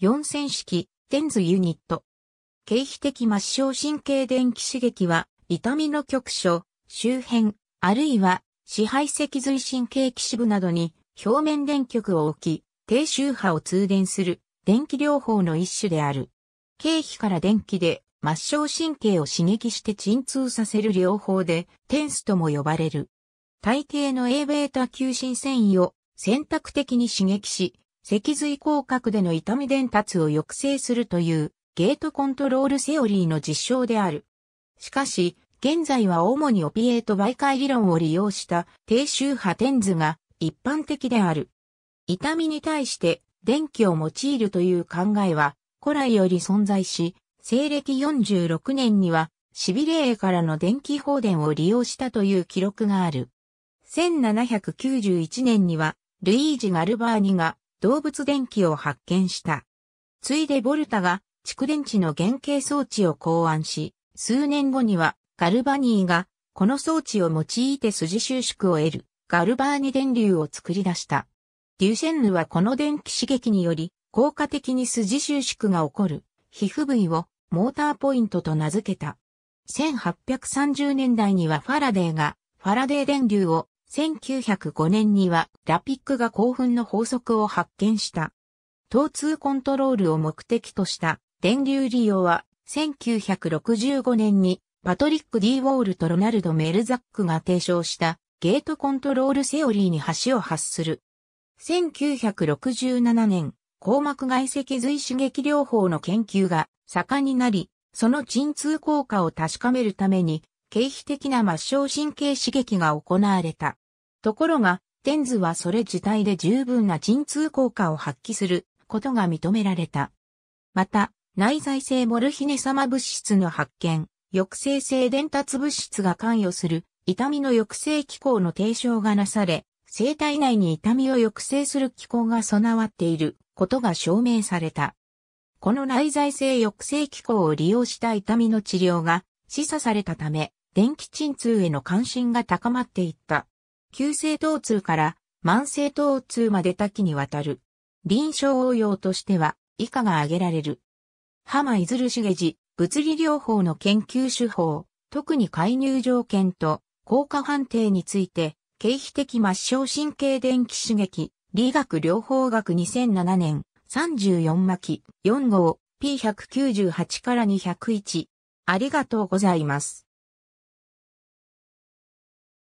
4000式、テンズユニット。経費的末梢神経電気刺激は、痛みの局所、周辺、あるいは、支配脊髄神経基支部などに、表面電極を置き、低周波を通電する、電気療法の一種である。経費から電気で、末梢神経を刺激して鎮痛させる療法で、テンスとも呼ばれる。体系の Aβ 球心繊維を選択的に刺激し、脊髄広角での痛み伝達を抑制するというゲートコントロールセオリーの実証である。しかし、現在は主にオピエート媒介理論を利用した低周波点図が一般的である。痛みに対して電気を用いるという考えは古来より存在し、西暦46年にはシビレーからの電気放電を利用したという記録がある。1791年にはルイージ・ガルバーニが動物電気を発見した。ついでボルタが蓄電池の原型装置を考案し、数年後にはガルバニーがこの装置を用いて筋収縮を得るガルバーニ電流を作り出した。デュシェンヌはこの電気刺激により効果的に筋収縮が起こる皮膚部位をモーターポイントと名付けた。1830年代にはファラデーがファラデー電流を1905年にはラピックが興奮の法則を発見した。疼痛コントロールを目的とした電流利用は1965年にパトリック・ディー・ウォールとロナルド・メルザックが提唱したゲートコントロールセオリーに橋を発する。1967年、硬膜外脊髄刺激療法の研究が盛んになり、その鎮痛効果を確かめるために経費的な末梢神経刺激が行われた。ところが、テンズはそれ自体で十分な鎮痛効果を発揮することが認められた。また、内在性モルヒネ様物質の発見、抑制性伝達物質が関与する痛みの抑制機構の提唱がなされ、生体内に痛みを抑制する機構が備わっていることが証明された。この内在性抑制機構を利用した痛みの治療が示唆されたため、電気鎮痛への関心が高まっていった。急性疼痛から慢性疼痛まで多岐にわたる。臨床応用としては以下が挙げられる。浜る鶴茂じ、物理療法の研究手法、特に介入条件と効果判定について、経費的末梢神経電気刺激、理学療法学2007年、34巻、4号、P198 から201。ありがとうございます。